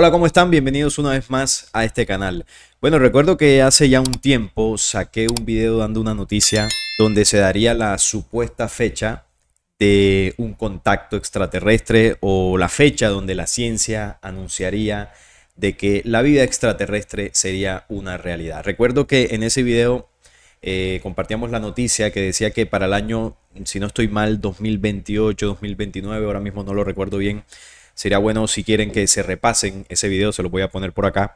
Hola, ¿cómo están? Bienvenidos una vez más a este canal. Bueno, recuerdo que hace ya un tiempo saqué un video dando una noticia donde se daría la supuesta fecha de un contacto extraterrestre o la fecha donde la ciencia anunciaría de que la vida extraterrestre sería una realidad. Recuerdo que en ese video eh, compartíamos la noticia que decía que para el año, si no estoy mal, 2028, 2029, ahora mismo no lo recuerdo bien, Sería bueno si quieren que se repasen ese video, se lo voy a poner por acá.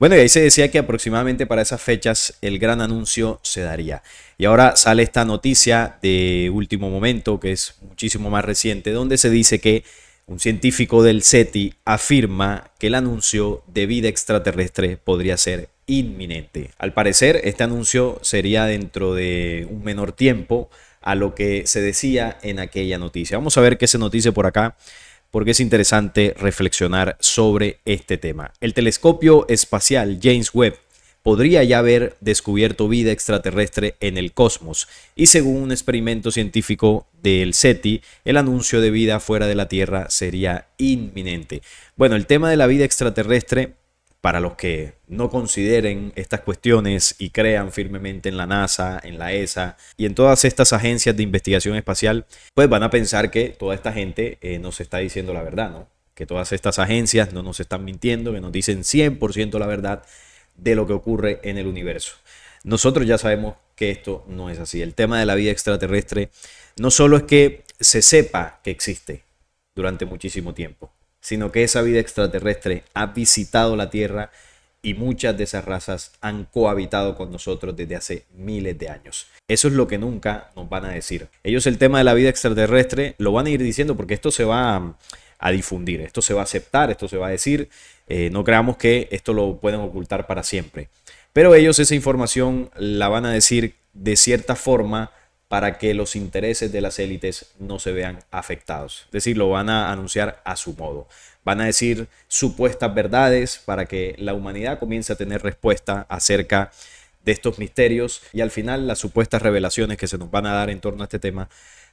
Bueno, y ahí se decía que aproximadamente para esas fechas el gran anuncio se daría. Y ahora sale esta noticia de último momento, que es muchísimo más reciente, donde se dice que un científico del SETI afirma que el anuncio de vida extraterrestre podría ser inminente. Al parecer, este anuncio sería dentro de un menor tiempo a lo que se decía en aquella noticia. Vamos a ver qué se noticia por acá porque es interesante reflexionar sobre este tema. El telescopio espacial James Webb podría ya haber descubierto vida extraterrestre en el cosmos. Y según un experimento científico del SETI, el anuncio de vida fuera de la Tierra sería inminente. Bueno, el tema de la vida extraterrestre para los que no consideren estas cuestiones y crean firmemente en la NASA, en la ESA y en todas estas agencias de investigación espacial, pues van a pensar que toda esta gente eh, nos está diciendo la verdad, ¿no? Que todas estas agencias no nos están mintiendo, que nos dicen 100% la verdad de lo que ocurre en el universo. Nosotros ya sabemos que esto no es así. El tema de la vida extraterrestre no solo es que se sepa que existe durante muchísimo tiempo, sino que esa vida extraterrestre ha visitado la Tierra y muchas de esas razas han cohabitado con nosotros desde hace miles de años. Eso es lo que nunca nos van a decir. Ellos el tema de la vida extraterrestre lo van a ir diciendo porque esto se va a, difundir, esto se va a aceptar, esto se va a decir. Eh, no creamos que esto lo pueden ocultar para siempre. Pero ellos esa información la van a decir de cierta forma para que los intereses de las élites no se vean afectados. Es decir, lo van a anunciar a su modo. Van a decir supuestas verdades para que la humanidad comience a tener respuesta acerca de estos misterios y al final las supuestas revelaciones que se nos van a dar en torno a este tema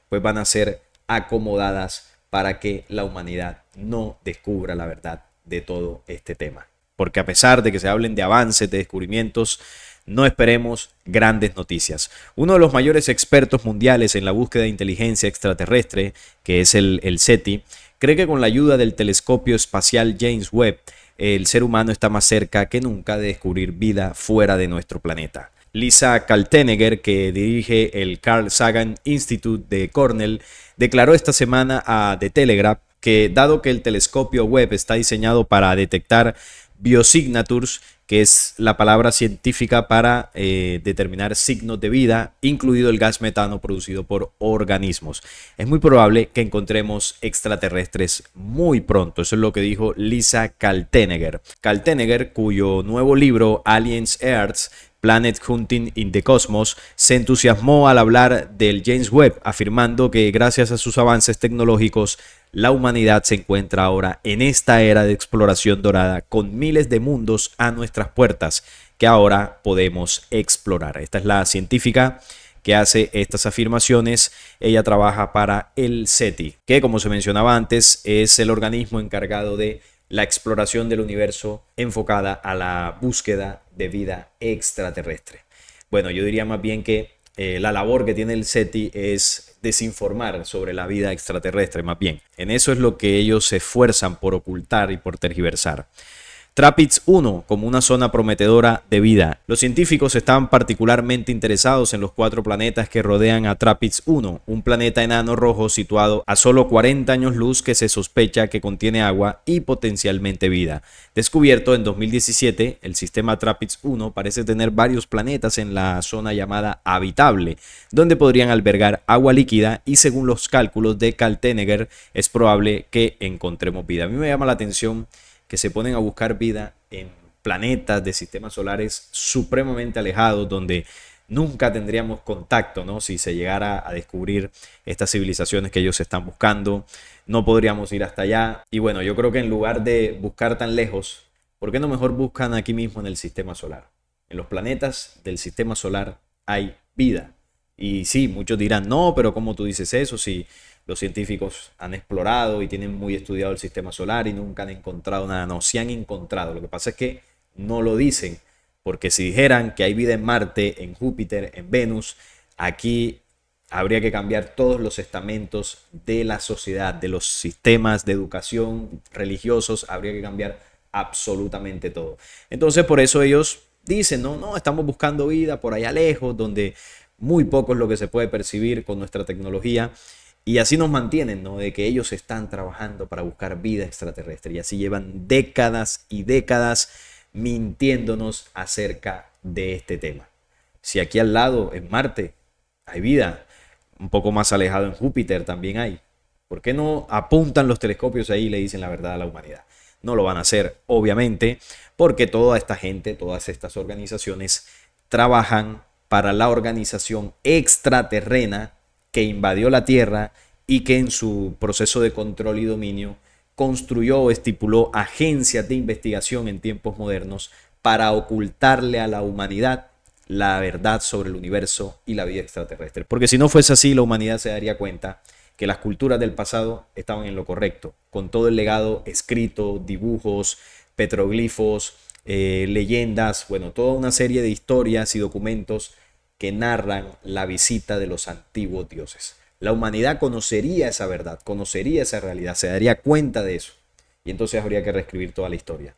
pues van a ser acomodadas para que la humanidad no descubra la verdad de todo este tema. Porque a pesar de que se hablen de avances, de descubrimientos, no esperemos grandes noticias. Uno de los mayores expertos mundiales en la búsqueda de inteligencia extraterrestre, que es el, SETI, cree que con la ayuda del telescopio espacial James Webb, el ser humano está más cerca que nunca de descubrir vida fuera de nuestro planeta. Lisa Kaltenegger, que dirige el Carl Sagan Institute de Cornell, declaró esta semana a The Telegraph que dado que el telescopio Webb está diseñado para detectar biosignatures, que es la palabra científica para eh, determinar signos de vida, incluido el gas metano producido por organismos. Es muy probable que encontremos extraterrestres muy pronto, eso es lo que dijo Lisa Kaltenegger. Kaltenegger, cuyo nuevo libro Aliens Earths Planet Hunting in the Cosmos, se entusiasmó al hablar del James Webb, afirmando que gracias a sus avances tecnológicos la humanidad se encuentra ahora en esta era de exploración dorada con miles de mundos a nuestras puertas que ahora podemos explorar. Esta es la científica que hace estas afirmaciones. Ella trabaja para el SETI, que como se mencionaba antes es el organismo encargado de la exploración del universo enfocada a la búsqueda de vida extraterrestre. Bueno, yo diría más bien que eh, la labor que tiene el SETI es desinformar sobre la vida extraterrestre, más bien. En eso es lo que ellos se esfuerzan por ocultar y por tergiversar. Trapids 1 como una zona prometedora de vida. Los científicos están particularmente interesados en los cuatro planetas que rodean a Trapids 1, un planeta enano rojo situado a solo 40 años luz que se sospecha que contiene agua y potencialmente vida. Descubierto en 2017, el sistema Trapids 1 parece tener varios planetas en la zona llamada habitable, donde podrían albergar agua líquida y según los cálculos de Kaltenegger es probable que encontremos vida. A mí me llama la atención que se ponen a buscar vida en planetas de sistemas solares supremamente alejados, donde nunca tendríamos contacto, ¿no? Si se llegara a descubrir estas civilizaciones que ellos están buscando, no podríamos ir hasta allá. Y bueno, yo creo que en lugar de buscar tan lejos, ¿por qué no mejor buscan aquí mismo en el sistema solar? En los planetas del sistema solar hay vida. Y sí, muchos dirán, no, pero ¿cómo tú dices eso? Si los científicos han explorado y tienen muy estudiado el sistema solar y nunca han encontrado nada. No, si han encontrado. Lo que pasa es que no lo dicen, porque si dijeran que hay vida en Marte, en Júpiter, en Venus, aquí habría que cambiar todos los estamentos de la sociedad, de los sistemas de educación religiosos, habría que cambiar absolutamente todo. Entonces, por eso ellos dicen, no, no, estamos buscando vida por allá lejos, donde muy poco es lo que se puede percibir con nuestra tecnología. Y así nos mantienen, ¿no? De que ellos están trabajando para buscar vida extraterrestre. Y así llevan décadas y décadas mintiéndonos acerca de este tema. Si aquí al lado, en Marte, hay vida, un poco más alejado en Júpiter también hay. ¿Por qué no apuntan los telescopios ahí y le dicen la verdad a la humanidad? No lo van a hacer, obviamente, porque toda esta gente, todas estas organizaciones trabajan para la organización extraterrena que invadió la Tierra y que en su proceso de control y dominio construyó o estipuló agencias de investigación en tiempos modernos para ocultarle a la humanidad la verdad sobre el universo y la vida extraterrestre. Porque si no fuese así, la humanidad se daría cuenta que las culturas del pasado estaban en lo correcto, con todo el legado escrito, dibujos, petroglifos, eh, leyendas, bueno, toda una serie de historias y documentos que narran la visita de los antiguos dioses. La humanidad conocería esa verdad, conocería esa realidad, se daría cuenta de eso. Y entonces habría que reescribir toda la historia.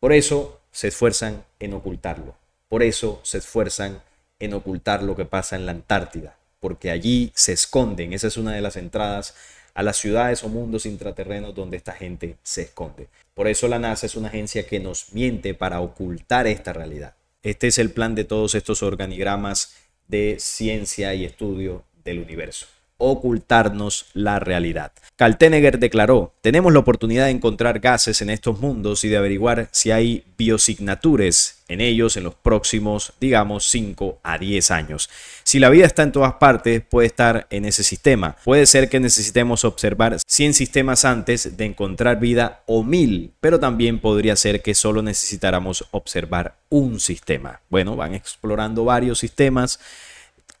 Por eso se esfuerzan en ocultarlo. Por eso se esfuerzan en ocultar lo que pasa en la Antártida. Porque allí se esconden. Esa es una de las entradas a las ciudades o mundos intraterrenos donde esta gente se esconde. Por eso la NASA es una agencia que nos miente para ocultar esta realidad. Este es el plan de todos estos organigramas de ciencia y estudio del universo ocultarnos la realidad. Kaltenegger declaró, tenemos la oportunidad de encontrar gases en estos mundos y de averiguar si hay biosignaturas en ellos en los próximos, digamos, 5 a 10 años. Si la vida está en todas partes, puede estar en ese sistema. Puede ser que necesitemos observar 100 sistemas antes de encontrar vida o 1000, pero también podría ser que solo necesitáramos observar un sistema. Bueno, van explorando varios sistemas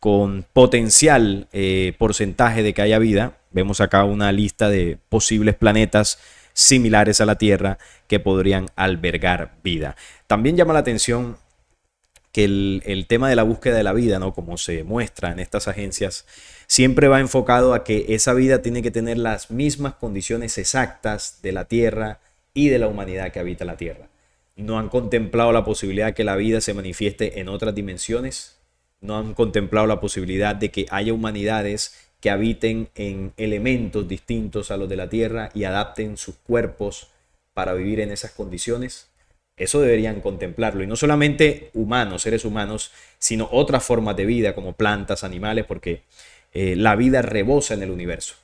con potencial eh, porcentaje de que haya vida. Vemos acá una lista de posibles planetas similares a la Tierra que podrían albergar vida. También llama la atención que el, tema de la búsqueda de la vida, ¿no? como se muestra en estas agencias, siempre va enfocado a que esa vida tiene que tener las mismas condiciones exactas de la Tierra y de la humanidad que habita la Tierra. No han contemplado la posibilidad de que la vida se manifieste en otras dimensiones, no han contemplado la posibilidad de que haya humanidades que habiten en elementos distintos a los de la Tierra y adapten sus cuerpos para vivir en esas condiciones? Eso deberían contemplarlo. Y no solamente humanos, seres humanos, sino otras formas de vida como plantas, animales, porque eh, la vida rebosa en el universo.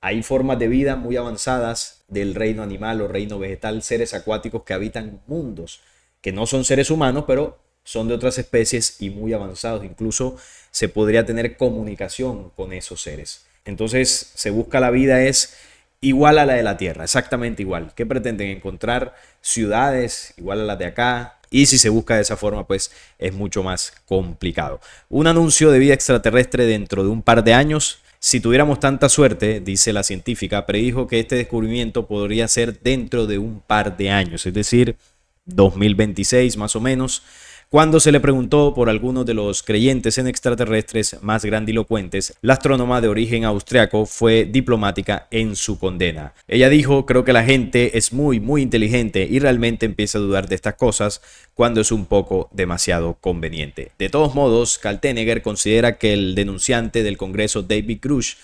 Hay formas de vida muy avanzadas del reino animal o reino vegetal, seres acuáticos que habitan mundos, que no son seres humanos, pero son de otras especies y muy avanzados. Incluso se podría tener comunicación con esos seres. Entonces se busca la vida es igual a la de la Tierra, exactamente igual. ¿Qué pretenden? Encontrar ciudades igual a las de acá. Y si se busca de esa forma, pues es mucho más complicado. Un anuncio de vida extraterrestre dentro de un par de años. Si tuviéramos tanta suerte, dice la científica, predijo que este descubrimiento podría ser dentro de un par de años, es decir, 2026 más o menos. Cuando se le preguntó por algunos de los creyentes en extraterrestres más grandilocuentes, la astrónoma de origen austriaco fue diplomática en su condena. Ella dijo, creo que la gente es muy, muy inteligente y realmente empieza a dudar de estas cosas cuando es un poco demasiado conveniente. De todos modos, Kaltenegger considera que el denunciante del Congreso David Grush,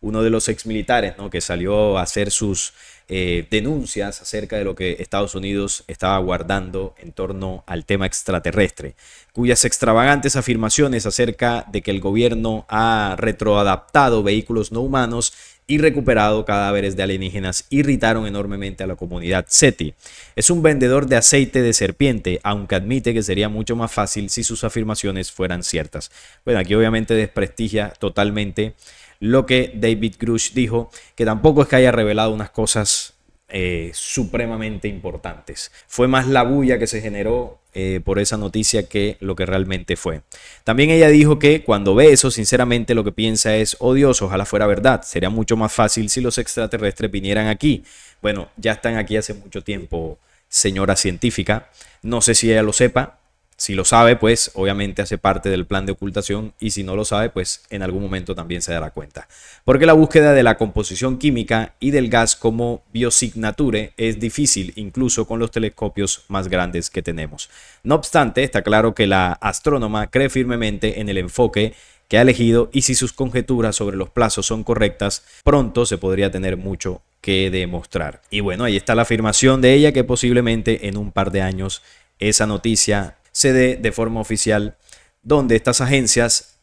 uno de los exmilitares ¿no? que salió a hacer sus eh, denuncias acerca de lo que Estados Unidos estaba guardando en torno al tema extraterrestre, cuyas extravagantes afirmaciones acerca de que el gobierno ha retroadaptado vehículos no humanos y recuperado cadáveres de alienígenas irritaron enormemente a la comunidad SETI. Es un vendedor de aceite de serpiente, aunque admite que sería mucho más fácil si sus afirmaciones fueran ciertas. Bueno, aquí obviamente desprestigia totalmente lo que David Grush dijo, que tampoco es que haya revelado unas cosas eh, supremamente importantes. Fue más la bulla que se generó eh, por esa noticia que lo que realmente fue. También ella dijo que cuando ve eso, sinceramente lo que piensa es, odioso. Oh ojalá fuera verdad. Sería mucho más fácil si los extraterrestres vinieran aquí. Bueno, ya están aquí hace mucho tiempo, señora científica. No sé si ella lo sepa, si lo sabe, pues obviamente hace parte del plan de ocultación y si no lo sabe, pues en algún momento también se dará cuenta. Porque la búsqueda de la composición química y del gas como biosignature es difícil incluso con los telescopios más grandes que tenemos. No obstante, está claro que la astrónoma cree firmemente en el enfoque que ha elegido y si sus conjeturas sobre los plazos son correctas, pronto se podría tener mucho que demostrar. Y bueno, ahí está la afirmación de ella que posiblemente en un par de años esa noticia se dé de forma oficial, donde estas agencias,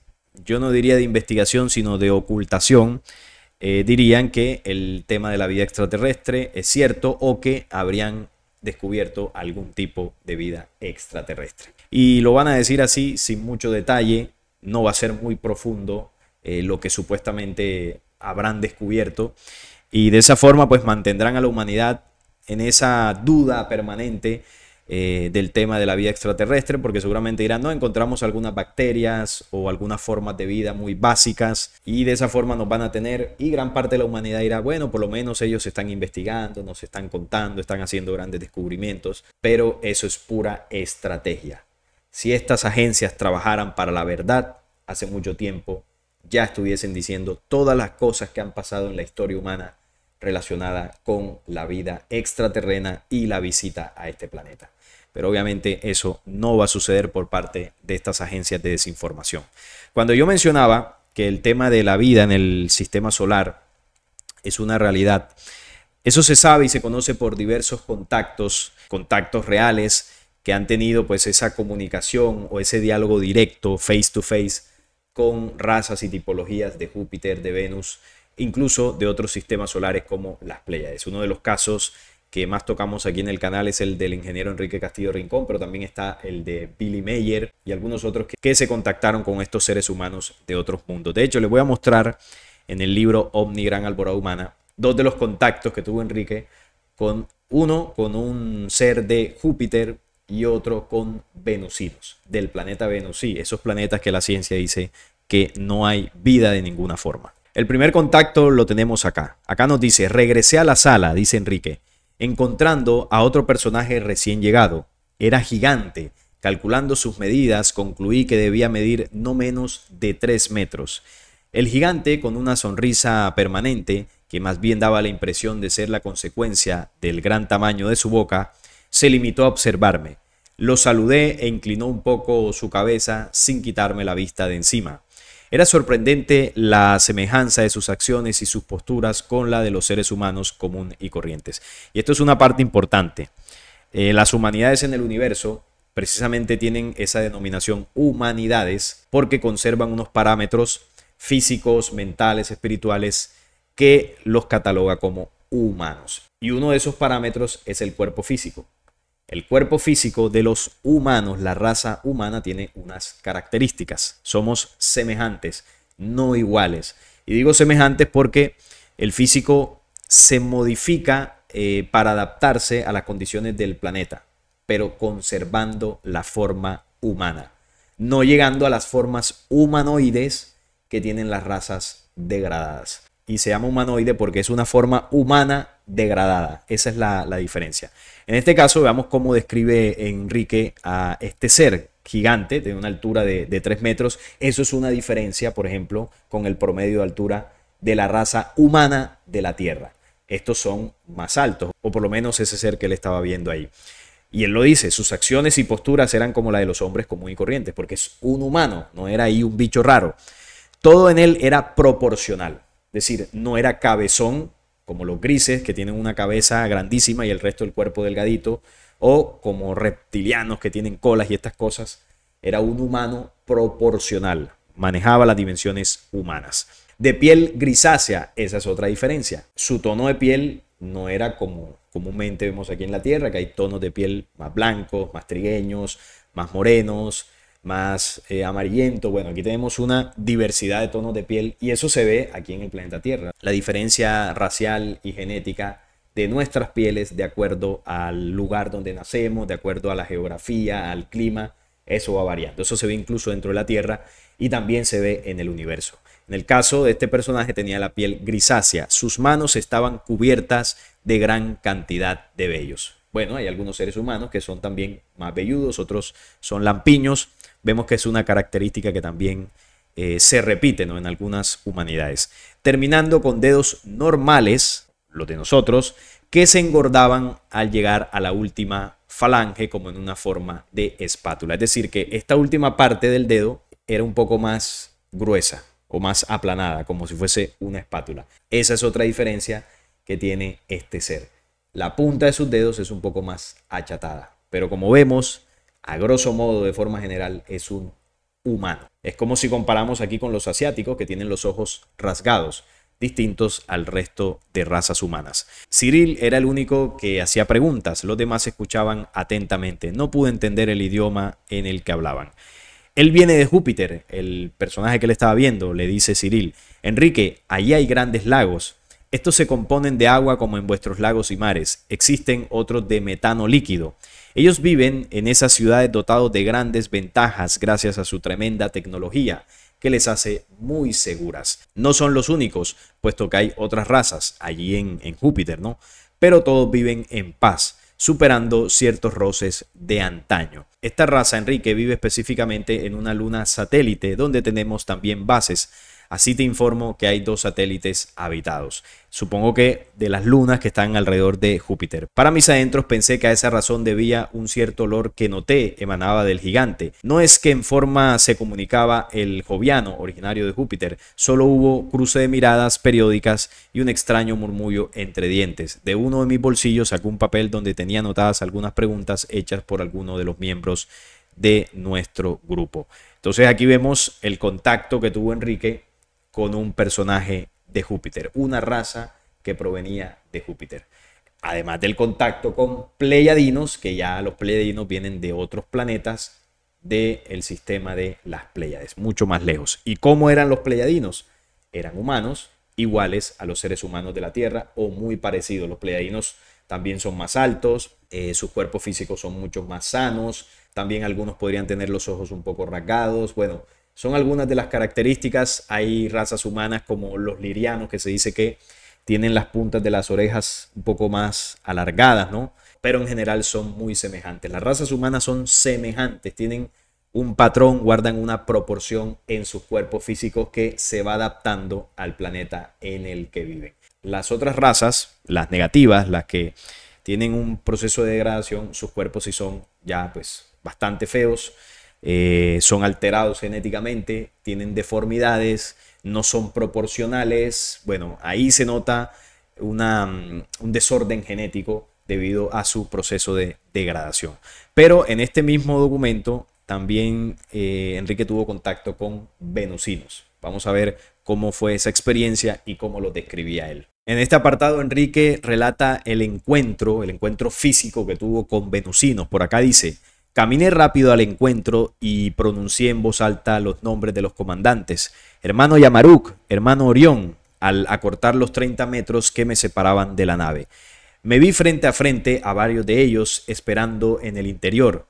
yo no diría de investigación, sino de ocultación, eh, dirían que el tema de la vida extraterrestre es cierto o que habrían descubierto algún tipo de vida extraterrestre. Y lo van a decir así, sin mucho detalle, no va a ser muy profundo eh, lo que supuestamente habrán descubierto. Y de esa forma, pues mantendrán a la humanidad en esa duda permanente eh, del tema de la vida extraterrestre, porque seguramente dirán, no, encontramos algunas bacterias o algunas formas de vida muy básicas y de esa forma nos van a tener y gran parte de la humanidad dirá, bueno, por lo menos ellos están investigando, nos están contando, están haciendo grandes descubrimientos, pero eso es pura estrategia. Si estas agencias trabajaran para la verdad, hace mucho tiempo ya estuviesen diciendo todas las cosas que han pasado en la historia humana relacionada con la vida extraterrena y la visita a este planeta. Pero obviamente eso no va a suceder por parte de estas agencias de desinformación. Cuando yo mencionaba que el tema de la vida en el sistema solar es una realidad, eso se sabe y se conoce por diversos contactos, contactos reales que han tenido pues esa comunicación o ese diálogo directo face to face con razas y tipologías de Júpiter, de Venus, incluso de otros sistemas solares como las Pléyades. Uno de los casos que más tocamos aquí en el canal es el del ingeniero Enrique Castillo Rincón, pero también está el de Billy Mayer y algunos otros que, se contactaron con estos seres humanos de otros mundos. De hecho, les voy a mostrar en el libro Omni Gran Alborada Humana dos de los contactos que tuvo Enrique con uno con un ser de Júpiter y otro con venusinos, del planeta Venus. Sí, esos planetas que la ciencia dice que no hay vida de ninguna forma. El primer contacto lo tenemos acá. Acá nos dice, regresé a la sala, dice Enrique encontrando a otro personaje recién llegado. Era gigante. Calculando sus medidas, concluí que debía medir no menos de 3 metros. El gigante, con una sonrisa permanente, que más bien daba la impresión de ser la consecuencia del gran tamaño de su boca, se limitó a observarme. Lo saludé e inclinó un poco su cabeza sin quitarme la vista de encima. Era sorprendente la semejanza de sus acciones y sus posturas con la de los seres humanos común y corrientes. Y esto es una parte importante. Eh, las humanidades en el universo precisamente tienen esa denominación humanidades porque conservan unos parámetros físicos, mentales, espirituales que los cataloga como humanos. Y uno de esos parámetros es el cuerpo físico. El cuerpo físico de los humanos, la raza humana, tiene unas características. Somos semejantes, no iguales. Y digo semejantes porque el físico se modifica eh, para adaptarse a las condiciones del planeta, pero conservando la forma humana, no llegando a las formas humanoides que tienen las razas degradadas. Y se llama humanoide porque es una forma humana degradada. Esa es la, diferencia. En este caso, veamos cómo describe Enrique a este ser gigante de una altura de, de 3 metros. Eso es una diferencia, por ejemplo, con el promedio de altura de la raza humana de la Tierra. Estos son más altos, o por lo menos ese ser que él estaba viendo ahí. Y él lo dice, sus acciones y posturas eran como la de los hombres común y corrientes, porque es un humano, no era ahí un bicho raro. Todo en él era proporcional, es decir, no era cabezón como los grises, que tienen una cabeza grandísima y el resto del cuerpo delgadito, o como reptilianos que tienen colas y estas cosas. Era un humano proporcional, manejaba las dimensiones humanas. De piel grisácea, esa es otra diferencia. Su tono de piel no era como comúnmente vemos aquí en la Tierra, que hay tonos de piel más blancos, más trigueños, más morenos, más eh, amarillento. Bueno, aquí tenemos una diversidad de tonos de piel y eso se ve aquí en el planeta Tierra. La diferencia racial y genética de nuestras pieles de acuerdo al lugar donde nacemos, de acuerdo a la geografía, al clima, eso va variando. Eso se ve incluso dentro de la Tierra y también se ve en el universo. En el caso de este personaje tenía la piel grisácea, sus manos estaban cubiertas de gran cantidad de vellos. Bueno, hay algunos seres humanos que son también más velludos, otros son lampiños, vemos que es una característica que también eh, se repite ¿no? en algunas humanidades. Terminando con dedos normales, los de nosotros, que se engordaban al llegar a la última falange como en una forma de espátula. Es decir, que esta última parte del dedo era un poco más gruesa o más aplanada, como si fuese una espátula. Esa es otra diferencia que tiene este ser. La punta de sus dedos es un poco más achatada, pero como vemos, a grosso modo, de forma general, es un humano. Es como si comparamos aquí con los asiáticos que tienen los ojos rasgados, distintos al resto de razas humanas. Cyril era el único que hacía preguntas, los demás escuchaban atentamente, no pude entender el idioma en el que hablaban. Él viene de Júpiter, el personaje que le estaba viendo, le dice Cyril, Enrique, allí hay grandes lagos. Estos se componen de agua como en vuestros lagos y mares. Existen otros de metano líquido. Ellos viven en esas ciudades dotados de grandes ventajas gracias a su tremenda tecnología que les hace muy seguras. No son los únicos, puesto que hay otras razas allí en, en Júpiter, ¿no? Pero todos viven en paz, superando ciertos roces de antaño. Esta raza, Enrique, vive específicamente en una luna satélite donde tenemos también bases Así te informo que hay dos satélites habitados. Supongo que de las lunas que están alrededor de Júpiter. Para mis adentros pensé que a esa razón debía un cierto olor que noté emanaba del gigante. No es que en forma se comunicaba el joviano originario de Júpiter, solo hubo cruce de miradas periódicas y un extraño murmullo entre dientes. De uno de mis bolsillos sacó un papel donde tenía anotadas algunas preguntas hechas por alguno de los miembros de nuestro grupo. Entonces aquí vemos el contacto que tuvo Enrique con un personaje de Júpiter, una raza que provenía de Júpiter. Además del contacto con Pleiadinos, que ya los Pleiadinos vienen de otros planetas del el sistema de las Pleiades, mucho más lejos. ¿Y cómo eran los Pleiadinos? Eran humanos iguales a los seres humanos de la Tierra o muy parecidos. Los Pleiadinos también son más altos, eh, sus cuerpos físicos son mucho más sanos, también algunos podrían tener los ojos un poco rasgados, bueno, son algunas de las características. Hay razas humanas como los lirianos, que se dice que tienen las puntas de las orejas un poco más alargadas, ¿no? Pero en general son muy semejantes. Las razas humanas son semejantes, tienen un patrón, guardan una proporción en sus cuerpos físicos que se va adaptando al planeta en el que viven. Las otras razas, las negativas, las que tienen un proceso de degradación, sus cuerpos sí son ya pues bastante feos, eh, son alterados genéticamente, tienen deformidades, no son proporcionales. Bueno, ahí se nota mm, un desorden genético debido a su proceso de degradación. Pero en este mismo documento también eh, Enrique tuvo contacto con venusinos. Vamos a ver cómo fue esa experiencia y cómo lo describía él. En este apartado, Enrique relata el encuentro, el encuentro físico que tuvo con venusinos. Por acá dice, Caminé rápido al encuentro y pronuncié en voz alta los nombres de los comandantes. Hermano Yamaruk, hermano Orión, al acortar los 30 metros que me separaban de la nave. Me vi frente a frente a varios de ellos esperando en el interior.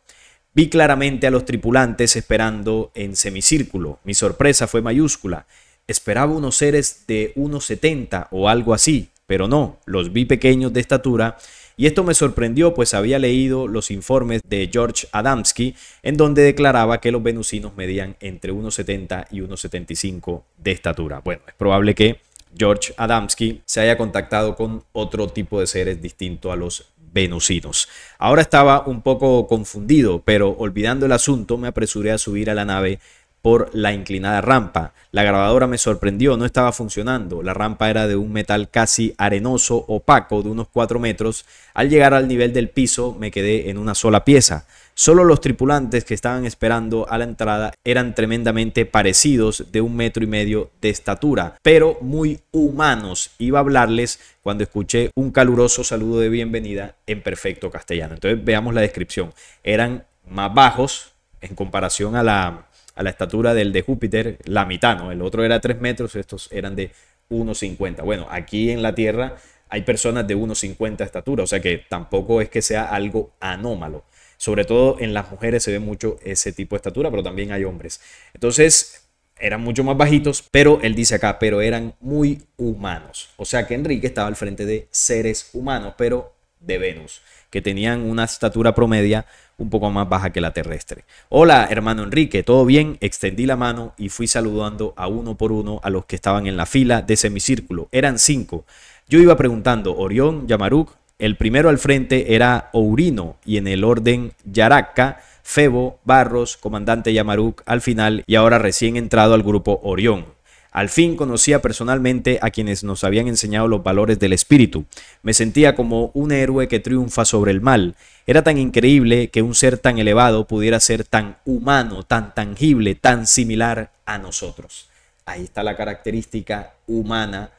Vi claramente a los tripulantes esperando en semicírculo. Mi sorpresa fue mayúscula. Esperaba unos seres de 1,70 o algo así, pero no, los vi pequeños de estatura y esto me sorprendió pues había leído los informes de George Adamski en donde declaraba que los venusinos medían entre 1,70 y 1,75 de estatura. Bueno, es probable que George Adamski se haya contactado con otro tipo de seres distinto a los venusinos. Ahora estaba un poco confundido, pero olvidando el asunto me apresuré a subir a la nave por la inclinada rampa. La grabadora me sorprendió, no estaba funcionando. La rampa era de un metal casi arenoso, opaco, de unos 4 metros. Al llegar al nivel del piso me quedé en una sola pieza. Solo los tripulantes que estaban esperando a la entrada eran tremendamente parecidos de un metro y medio de estatura, pero muy humanos. Iba a hablarles cuando escuché un caluroso saludo de bienvenida en perfecto castellano. Entonces veamos la descripción. Eran más bajos en comparación a la a la estatura del de Júpiter, la mitad, ¿no? El otro era 3 metros, estos eran de 1,50. Bueno, aquí en la Tierra hay personas de 1,50 estatura, o sea que tampoco es que sea algo anómalo. Sobre todo en las mujeres se ve mucho ese tipo de estatura, pero también hay hombres. Entonces, eran mucho más bajitos, pero él dice acá, pero eran muy humanos. O sea que Enrique estaba al frente de seres humanos, pero de Venus, que tenían una estatura promedia un poco más baja que la terrestre. Hola, hermano Enrique, ¿todo bien? Extendí la mano y fui saludando a uno por uno a los que estaban en la fila de semicírculo. Eran cinco. Yo iba preguntando, Orión, Yamaruk, el primero al frente era Ourino y en el orden Yaraka Febo, Barros, Comandante Yamaruk al final y ahora recién entrado al grupo Orión. Al fin conocía personalmente a quienes nos habían enseñado los valores del espíritu. Me sentía como un héroe que triunfa sobre el mal. Era tan increíble que un ser tan elevado pudiera ser tan humano, tan tangible, tan similar a nosotros. Ahí está la característica humana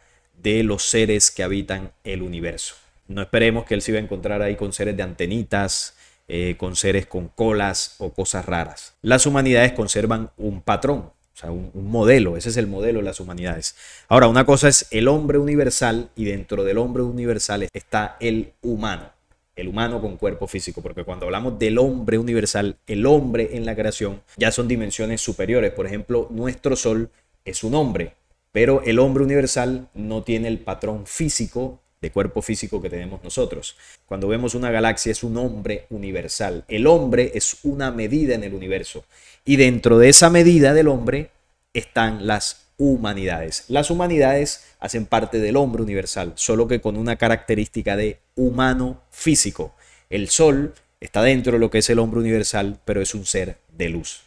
de los seres que habitan el universo. No esperemos que él se iba a encontrar ahí con seres de antenitas, eh, con seres con colas o cosas raras. Las humanidades conservan un patrón, sea, un, modelo, ese es el modelo de las humanidades. Ahora, una cosa es el hombre universal y dentro del hombre universal está el humano, el humano con cuerpo físico, porque cuando hablamos del hombre universal, el hombre en la creación, ya son dimensiones superiores. Por ejemplo, nuestro Sol es un hombre, pero el hombre universal no tiene el patrón físico de cuerpo físico que tenemos nosotros. Cuando vemos una galaxia es un hombre universal. El hombre es una medida en el universo. Y dentro de esa medida del hombre están las humanidades. Las humanidades hacen parte del hombre universal, solo que con una característica de humano físico. El Sol está dentro de lo que es el hombre universal, pero es un ser de luz.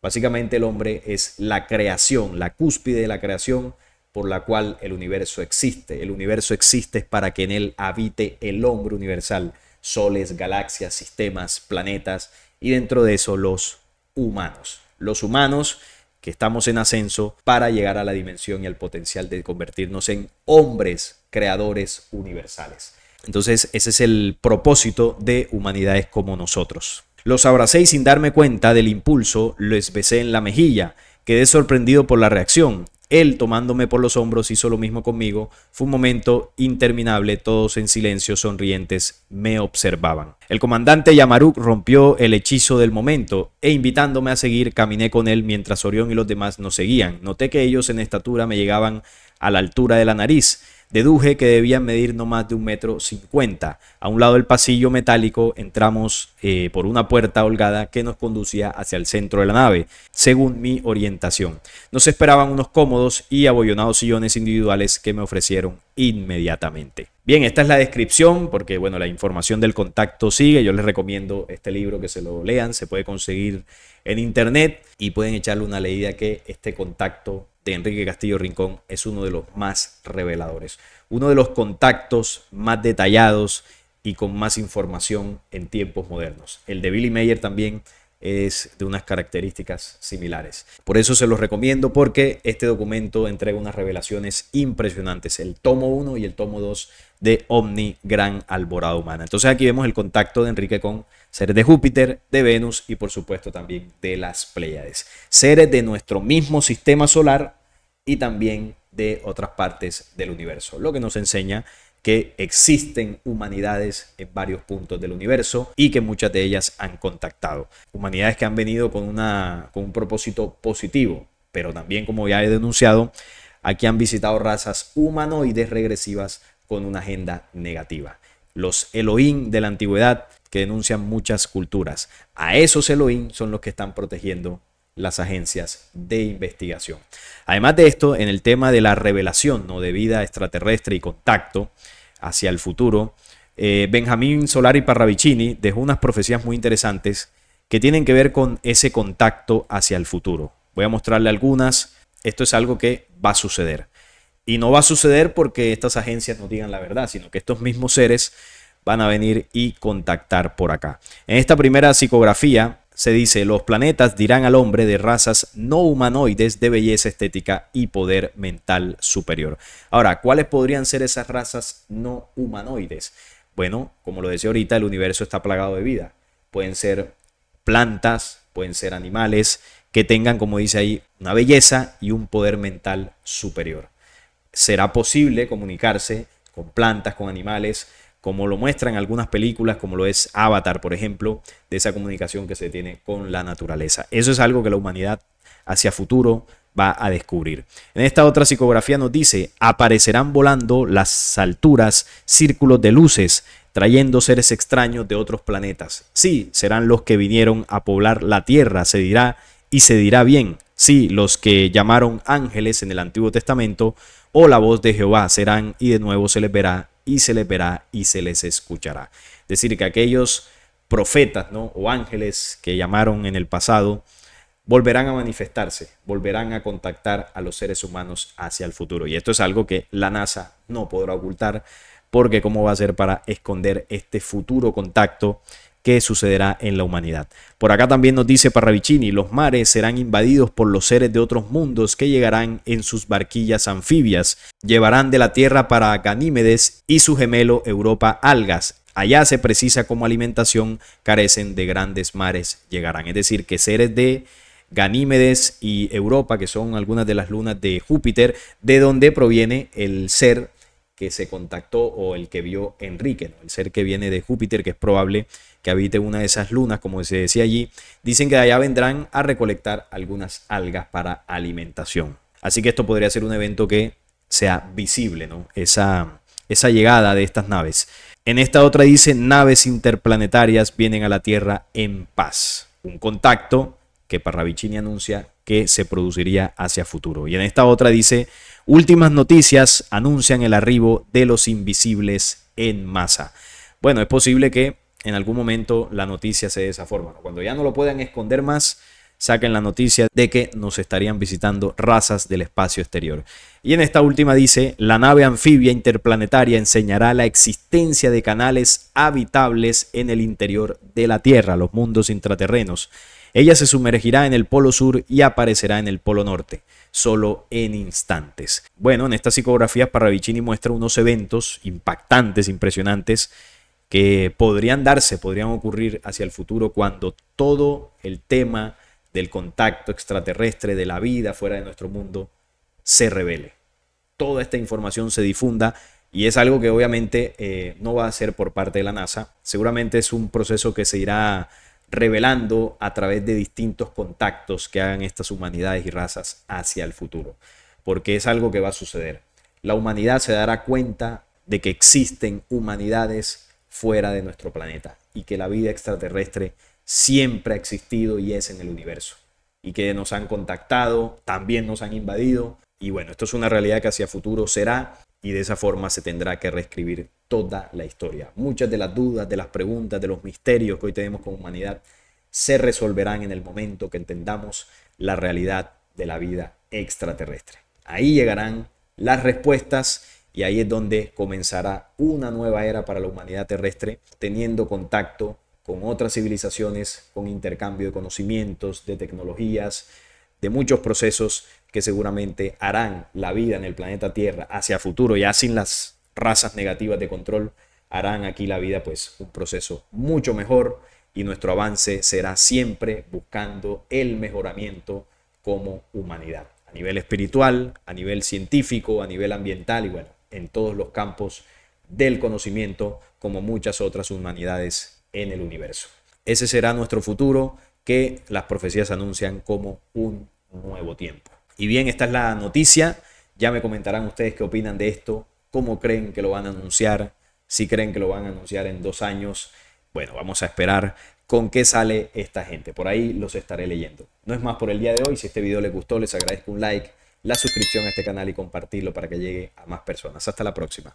Básicamente el hombre es la creación, la cúspide de la creación por la cual el universo existe. El universo existe para que en él habite el hombre universal, soles, galaxias, sistemas, planetas y dentro de eso los humanos. Los humanos que estamos en ascenso para llegar a la dimensión y al potencial de convertirnos en hombres creadores universales. Entonces ese es el propósito de humanidades como nosotros. Los abracé y sin darme cuenta del impulso les besé en la mejilla. Quedé sorprendido por la reacción. Él tomándome por los hombros hizo lo mismo conmigo. Fue un momento interminable, todos en silencio, sonrientes, me observaban. El comandante Yamaruk rompió el hechizo del momento e invitándome a seguir caminé con él mientras Orión y los demás nos seguían. Noté que ellos en estatura me llegaban a la altura de la nariz Deduje que debían medir no más de un metro cincuenta. A un lado del pasillo metálico entramos eh, por una puerta holgada que nos conducía hacia el centro de la nave, según mi orientación. Nos esperaban unos cómodos y abollonados sillones individuales que me ofrecieron inmediatamente. Bien, esta es la descripción porque bueno, la información del contacto sigue. Yo les recomiendo este libro que se lo lean, se puede conseguir en internet y pueden echarle una leída que este contacto de Enrique Castillo Rincón es uno de los más reveladores, uno de los contactos más detallados y con más información en tiempos modernos. El de Billy Mayer también es de unas características similares. Por eso se los recomiendo porque este documento entrega unas revelaciones impresionantes, el tomo 1 y el tomo 2 de Omni Gran Alborada Humana. Entonces aquí vemos el contacto de Enrique con seres de Júpiter, de Venus y por supuesto también de las Pléyades. Seres de nuestro mismo sistema solar y también de otras partes del universo, lo que nos enseña que existen humanidades en varios puntos del universo y que muchas de ellas han contactado. Humanidades que han venido con, una, con un propósito positivo, pero también, como ya he denunciado, aquí han visitado razas humanoides regresivas con una agenda negativa. Los Elohim de la antigüedad que denuncian muchas culturas. A esos Elohim son los que están protegiendo las agencias de investigación. Además de esto, en el tema de la revelación ¿no? de vida extraterrestre y contacto hacia el futuro, eh, Benjamín Solari Parravicini dejó unas profecías muy interesantes que tienen que ver con ese contacto hacia el futuro. Voy a mostrarle algunas. Esto es algo que va a suceder. Y no va a suceder porque estas agencias no digan la verdad, sino que estos mismos seres van a venir y contactar por acá. En esta primera psicografía se dice, los planetas dirán al hombre de razas no humanoides de belleza estética y poder mental superior. Ahora, ¿cuáles podrían ser esas razas no humanoides? Bueno, como lo decía ahorita, el universo está plagado de vida. Pueden ser plantas, pueden ser animales que tengan, como dice ahí, una belleza y un poder mental superior. Será posible comunicarse con plantas, con animales, como lo muestran algunas películas, como lo es Avatar, por ejemplo, de esa comunicación que se tiene con la naturaleza. Eso es algo que la humanidad hacia futuro va a descubrir. En esta otra psicografía nos dice, aparecerán volando las alturas, círculos de luces, trayendo seres extraños de otros planetas. Sí, serán los que vinieron a poblar la Tierra, se dirá, y se dirá bien. Sí, los que llamaron ángeles en el Antiguo Testamento o oh, la voz de Jehová serán y de nuevo se les verá y se les verá y se les escuchará. Es decir, que aquellos profetas ¿no? o ángeles que llamaron en el pasado volverán a manifestarse, volverán a contactar a los seres humanos hacia el futuro. Y esto es algo que la NASA no podrá ocultar porque cómo va a ser para esconder este futuro contacto Qué sucederá en la humanidad. Por acá también nos dice Parravicini, los mares serán invadidos por los seres de otros mundos que llegarán en sus barquillas anfibias, llevarán de la Tierra para Ganímedes y su gemelo Europa algas. Allá se precisa como alimentación, carecen de grandes mares, llegarán. Es decir, que seres de Ganímedes y Europa, que son algunas de las lunas de Júpiter, de donde proviene el ser que se contactó o el que vio Enrique, el ser que viene de Júpiter, que es probable que habite una de esas lunas, como se decía allí, dicen que de allá vendrán a recolectar algunas algas para alimentación. Así que esto podría ser un evento que sea visible, ¿no? Esa, esa llegada de estas naves. En esta otra dice, naves interplanetarias vienen a la Tierra en paz. Un contacto que Parravicini anuncia que se produciría hacia futuro. Y en esta otra dice, últimas noticias anuncian el arribo de los invisibles en masa. Bueno, es posible que en algún momento la noticia se de forma. Cuando ya no lo puedan esconder más, saquen la noticia de que nos estarían visitando razas del espacio exterior. Y en esta última dice, la nave anfibia interplanetaria enseñará la existencia de canales habitables en el interior de la Tierra, los mundos intraterrenos. Ella se sumergirá en el polo sur y aparecerá en el polo norte, solo en instantes. Bueno, en estas psicografías Paravicini muestra unos eventos impactantes, impresionantes, que podrían darse, podrían ocurrir hacia el futuro cuando todo el tema del contacto extraterrestre, de la vida fuera de nuestro mundo, se revele. Toda esta información se difunda y es algo que obviamente eh, no va a ser por parte de la NASA. Seguramente es un proceso que se irá revelando a través de distintos contactos que hagan estas humanidades y razas hacia el futuro, porque es algo que va a suceder. La humanidad se dará cuenta de que existen humanidades fuera de nuestro planeta y que la vida extraterrestre siempre ha existido y es en el universo y que nos han contactado, también nos han invadido y bueno, esto es una realidad que hacia futuro será y de esa forma se tendrá que reescribir toda la historia. Muchas de las dudas, de las preguntas, de los misterios que hoy tenemos con humanidad se resolverán en el momento que entendamos la realidad de la vida extraterrestre. Ahí llegarán las respuestas y ahí es donde comenzará una nueva era para la humanidad terrestre, teniendo contacto con otras civilizaciones, con intercambio de conocimientos, de tecnologías, de muchos procesos que seguramente harán la vida en el planeta Tierra hacia futuro, ya sin las razas negativas de control, harán aquí la vida pues un proceso mucho mejor y nuestro avance será siempre buscando el mejoramiento como humanidad, a nivel espiritual, a nivel científico, a nivel ambiental y bueno, en todos los campos del conocimiento como muchas otras humanidades en el universo. Ese será nuestro futuro que las profecías anuncian como un nuevo tiempo. Y bien, esta es la noticia. Ya me comentarán ustedes qué opinan de esto, cómo creen que lo van a anunciar, si creen que lo van a anunciar en dos años. Bueno, vamos a esperar con qué sale esta gente. Por ahí los estaré leyendo. No es más por el día de hoy. Si este video les gustó, les agradezco un like la suscripción a este canal y compartirlo para que llegue a más personas. Hasta la próxima.